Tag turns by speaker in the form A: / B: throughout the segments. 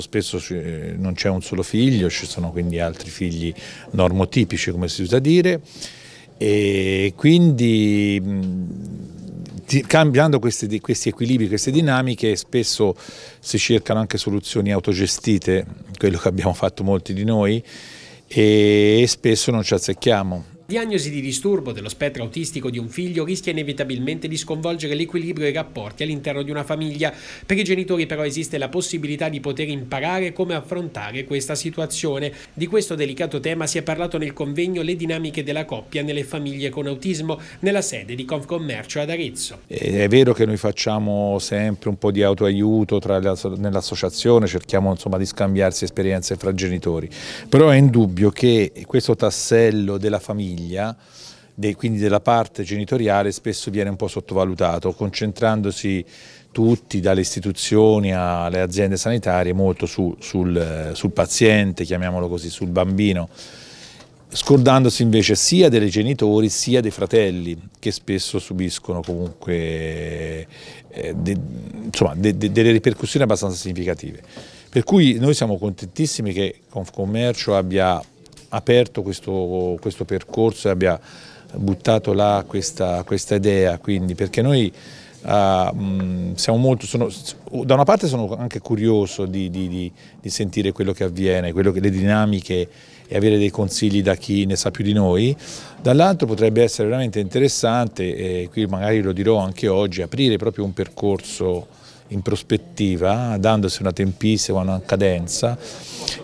A: Spesso eh, non c'è un solo figlio, ci sono quindi altri figli normotipici come si usa dire e quindi cambiando questi, questi, equilibri, queste dinamiche, spesso si cercano anche soluzioni autogestite, quello che abbiamo fatto molti di noi, e spesso non ci azzecchiamo
B: diagnosi di disturbo dello spettro autistico di un figlio rischia inevitabilmente di sconvolgere l'equilibrio e i rapporti all'interno di una famiglia. Per i genitori però esiste la possibilità di poter imparare come affrontare questa situazione. Di questo delicato tema si è parlato nel convegno Le dinamiche della coppia nelle famiglie con autismo nella sede di Confcommercio ad Arezzo.
C: Eh,
A: è vero che noi facciamo sempre un po' di autoaiuto nell'associazione, cerchiamo insomma, di scambiarsi esperienze fra genitori, però è indubbio che questo tassello della famiglia famiglia, quindi della parte genitoriale, spesso viene un po' sottovalutato, concentrandosi tutti, dalle istituzioni alle aziende sanitarie, molto su, sul, sul paziente, chiamiamolo così, sul bambino scordandosi invece sia dei genitori sia dei fratelli che spesso subiscono comunque eh, de, insomma, de, de, delle ripercussioni abbastanza significative. Per cui noi siamo contentissimi che Confcommercio abbia aperto questo, questo percorso e abbia buttato là questa, questa idea, quindi, perché noi Uh, siamo molto, sono, da una parte sono anche curioso di, di, di, di sentire quello che avviene, quello che, le dinamiche e avere dei consigli da chi ne sa più di noi, dall'altro potrebbe essere veramente interessante, e qui magari lo dirò anche oggi, aprire proprio un percorso in prospettiva, dandosi una tempistica, una cadenza,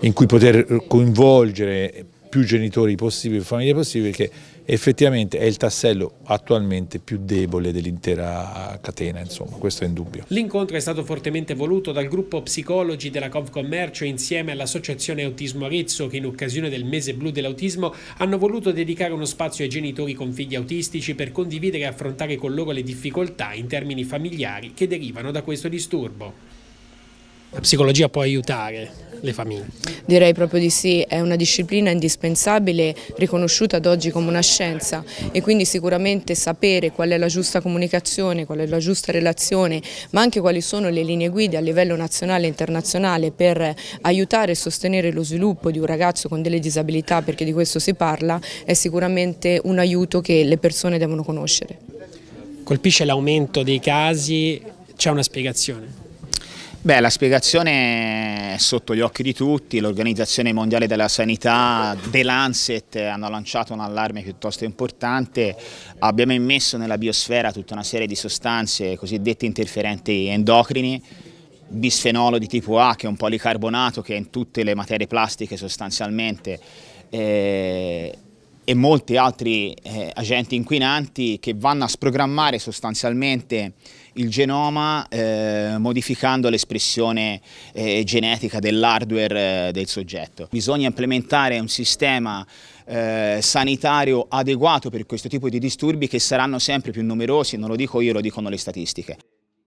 A: in cui poter coinvolgere più genitori possibili, più famiglie possibili, perché effettivamente è il tassello attualmente più debole dell'intera catena, insomma, questo è indubbio.
B: L'incontro è stato fortemente voluto dal gruppo psicologi della Confcommercio insieme all'Associazione Autismo Arezzo che in occasione del mese blu dell'autismo hanno voluto dedicare uno spazio ai genitori con figli autistici per condividere e affrontare con loro le difficoltà in termini familiari che derivano da questo disturbo la psicologia può aiutare le famiglie?
D: Direi proprio di sì, è una disciplina indispensabile, riconosciuta ad oggi come una scienza e quindi sicuramente sapere qual è la giusta comunicazione, qual è la giusta relazione, ma anche quali sono le linee guida a livello nazionale e internazionale per aiutare e sostenere lo sviluppo di un ragazzo con delle disabilità, perché di questo si parla, è sicuramente un aiuto che le persone devono conoscere.
B: Colpisce l'aumento dei casi, c'è una spiegazione?
C: Beh, la spiegazione è sotto gli occhi di tutti, l'Organizzazione Mondiale della Sanità, The Lancet, hanno lanciato un allarme piuttosto importante, abbiamo immesso nella biosfera tutta una serie di sostanze cosiddette interferenti endocrini, bisfenolo di tipo A che è un policarbonato che è in tutte le materie plastiche sostanzialmente, eh, e molti altri eh, agenti inquinanti che vanno a sprogrammare sostanzialmente il genoma eh, modificando l'espressione eh, genetica dell'hardware eh, del soggetto. Bisogna implementare un sistema eh, sanitario adeguato per questo tipo di disturbi che saranno sempre più numerosi, non lo dico io, lo dicono le statistiche.